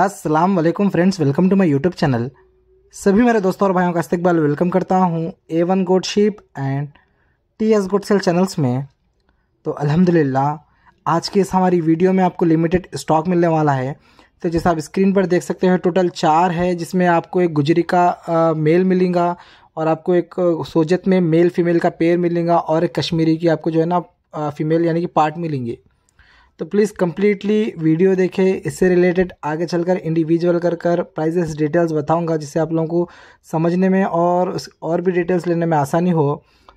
अस्सलाम वालेकुम friends welcome to my YouTube channel सभी मेरे दोस्तों और भाइयों का इस्तकबाल वेलकम करता हूँ A one good ship and T S good sale channels में तो अल्हम्दुलिल्लाह आज की इस हमारी वीडियो में आपको लिमिटेड स्टॉक मिलने वाला है तो जैसा आप स्क्रीन पर देख सकते हो टोटल चार है जिसमें आपको एक गुजरी का मेल मिलेगा और आपको एक सोजत में मेल फीमेल का पेयर मिलेगा और एक कश्मीरी की आपको जो है ना फीमेल यानी कि पार्ट मिलेंगे तो प्लीज़ कम्प्लीटली वीडियो देखें इससे रिलेटेड आगे चलकर इंडिविजुअल कर कर प्राइजेस डिटेल्स बताऊंगा जिससे आप लोगों को समझने में और और भी डिटेल्स लेने में आसानी हो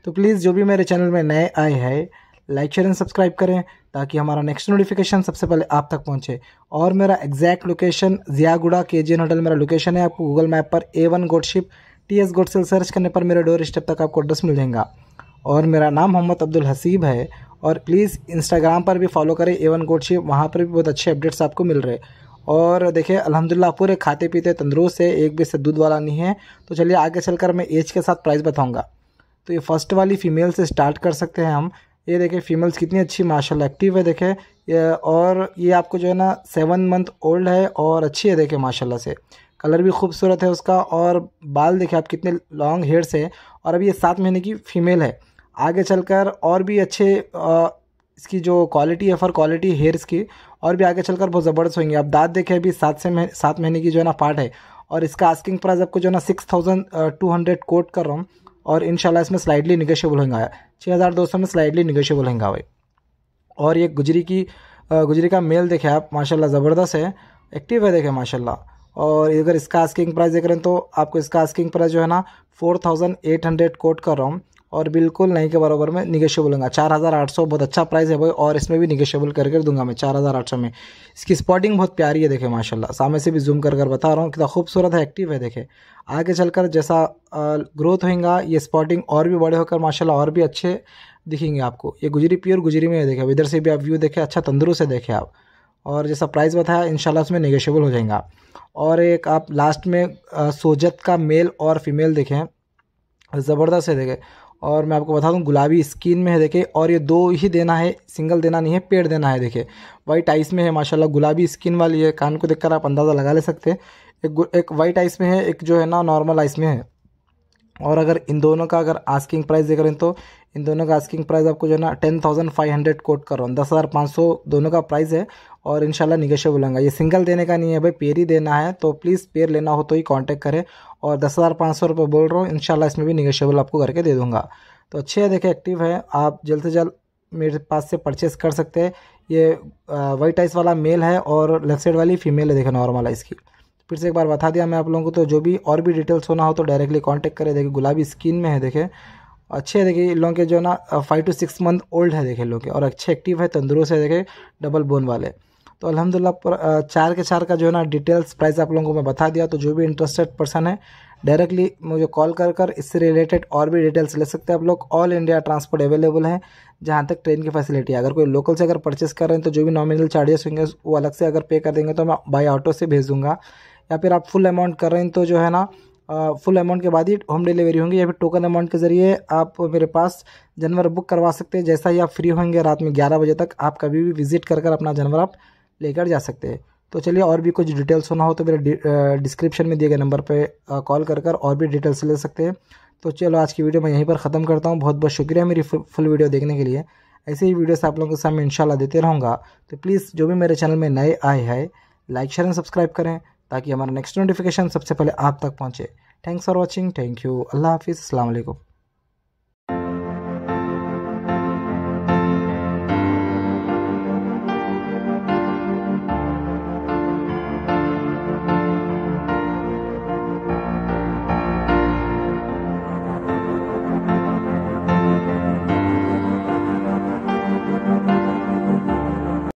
तो प्लीज़ जो भी मेरे चैनल में नए आए हैं लाइक शेयर एंड सब्सक्राइब करें ताकि हमारा नेक्स्ट नोटिफिकेशन सबसे पहले आप तक पहुंचे और मेरा एग्जैक्ट लोकेशन जियागुड़ा के जी होटल मेरा लोकेशन है आपको गूगल मैप पर ए वन गोडशिप टी एस गोडसेल सर्च करने पर मेरे डोर स्टेप तक आपको एड्रेस मिल जाएगा और मेरा नाम मोहम्मद अब्दुल हसीब है और प्लीज़ इंस्टाग्राम पर भी फॉलो करें एवन गोडशी वहाँ पर भी बहुत अच्छे अपडेट्स आपको मिल रहे और देखिए अल्हम्दुलिल्लाह पूरे खाते पीते तंदुरुस्त है एक भी से दूध वाला नहीं है तो चलिए आगे चलकर मैं एज के साथ प्राइस बताऊँगा तो ये फर्स्ट वाली फीमेल से स्टार्ट कर सकते हैं हम ये देखें फीमेल्स कितनी अच्छी माशाल्लाह एक्टिव है देखें ये और ये आपको जो है ना सेवन मंथ ओल्ड है और अच्छी है देखें माशाल्लाह से कलर भी खूबसूरत है उसका और बाल देखें आप कितने लॉन्ग हेयर से और अभी ये सात महीने की फ़ीमेल है आगे चलकर और भी अच्छे इसकी जो क्वालिटी है फॉर क्वालिटी हेयर्स की और भी आगे चलकर बहुत ज़बरदस्त होंगे आप दाँत देखें अभी सात से महीने सात महीने की जो है ना पार्ट है और इसका आस्किंग प्राइस आपको जो है ना six thousand two hundred quote कर रहा हूँ और इन इसमें स्लाइडली निगोशियबल होंगे छः हज़ार दो सौ में स्लाइडली निगोशियबल होंगे भाई और ये गुजरी की गुजरी का मेल देखें आप माशाला ज़बरदस्त है एक्टिव है देखें माशाला और अगर इसका आस्किंग प्राइस देख रहे हैं तो आपको इसका आस्किंग प्राइस जो है ना four thousand eight hundred quote कर रहा हूँ और बिल्कुल नहीं के बराबर में निगेशियबल लूँगा चार हज़ार आठ सौ बहुत अच्छा प्राइस है भाई और इसमें भी निगेशियबल कर कर दूंगा मैं चार हज़ार आठ सौ में इसकी स्पॉटिंग बहुत प्यारी है देखे माशाल्लाह सामने से भी जूम कर कर बता रहा हूँ कितना खूबसूरत है एक्टिव है देखे आगे चलकर जैसा ग्रोथ होगा ये स्पॉटिंग और भी बड़े होकर माशाल्लाह और भी अच्छे दिखेंगे आपको ये गुजरी प्योर गुजरी में देखे इधर से भी आप व्यू देखें अच्छा तंदुरुस्त है देखें आप और जैसा प्राइस बताया इन उसमें निगेशियबल हो जाएगा और एक आप लास्ट में सोजत का मेल और फीमेल देखें ज़बरदस्त है देखें और मैं आपको बता दूं गुलाबी स्किन में है देखिए और ये दो ही देना है सिंगल देना नहीं है पेड़ देना है देखिए वाइट आइस में है माशाल्लाह गुलाबी स्किन वाली है कान को देखकर आप अंदाज़ा लगा ले सकते हैं एक एक वाइट आइस में है एक जो है ना नॉर्मल आइस में है और अगर इन दोनों का अगर आस्किंग प्राइस देख रहे हैं तो इन दोनों का आस्किंग प्राइस आपको जो है ना ten thousand five hundred quote कर रहा हूँ दस हज़ार पाँच सौ दोनों का प्राइस है और इनशाला निगेश होगा ये सिंगल देने का नहीं है भाई पेयर ही देना है तो प्लीज़ पेयर लेना हो तो ही कॉन्टैक्ट करें और दस हज़ार पाँच सौ रुपये बोल रहा हूँ इनशाला इसमें भी निगेशियबल आपको करके दे दूँगा तो अच्छे है देखें एक्टिव है आप जल्द से जल्द मेरे पास से परचेस कर सकते हैं ये वाइट आइस वाला मेल है और लेफ्ट साइड वाली फीमेल है देखें नॉर्मल है इसकी फिर से एक बार बता दिया मैं आप लोगों को तो जो भी और भी डिटेल्स होना हो तो डायरेक्टली कॉन्टैक्ट करें देखिए गुलाबी स्किन में है देखे अच्छे है देखिए इन लोगों के जो ना five to six month old है देखे लोग के और अच्छे एक्टिव है तंदुरुस्त है देखे डबल बोन वाले तो अलहमदिल्ला चार के चार का जो है ना डिटेल्स प्राइस आप लोगों को मैं बता दिया तो जो भी इंटरेस्टेड पर्सन है डायरेक्टली मुझे कॉल कर कर इससे रिलेटेड और भी डिटेल्स ले सकते हैं आप लोग ऑल इंडिया ट्रांसपोर्ट अवेलेबल है जहाँ तक ट्रेन की फैसिलिटी है अगर कोई लोकल से अगर परचेस कर रहे हैं तो जो भी नॉमिनल चार्जेस होंगे वो अलग से अगर पे कर देंगे तो मैं बाई ऑटो से भेज दूँगा या फिर आप फुल अमाउंट कर रहे हैं तो जो है ना फुल अमाउंट के बाद ही होम डिलीवरी होंगी या फिर टोकन अमाउंट के ज़रिए आप मेरे पास जानवर बुक करवा सकते हैं जैसा ही आप फ्री होंगे रात में ग्यारह बजे तक आप कभी भी विजिट कर कर अपना जानवर आप लेकर जा सकते हैं तो चलिए और भी कुछ डिटेल्स होना हो तो मेरे डिस्क्रिप्शन में दिए गए नंबर पर कॉल कर कर और भी डिटेल्स ले सकते हैं तो चलो आज की वीडियो मैं यहीं पर ख़त्म करता हूँ बहुत बहुत शुक्रिया मेरी फुल वीडियो देखने के लिए ऐसे ही वीडियोस आप लोगों के सामने इंशाल्लाह देते रहूँगा तो प्लीज़ जो भी मेरे चैनल में नए आए हैं लाइक शेयर एंड सब्सक्राइब करें ताकि हमारा नेक्स्ट नोटिफिकेशन सबसे पहले आप तक पहुँचे thanks for watching thank you अल्लाह हाफिज़ अलैक्म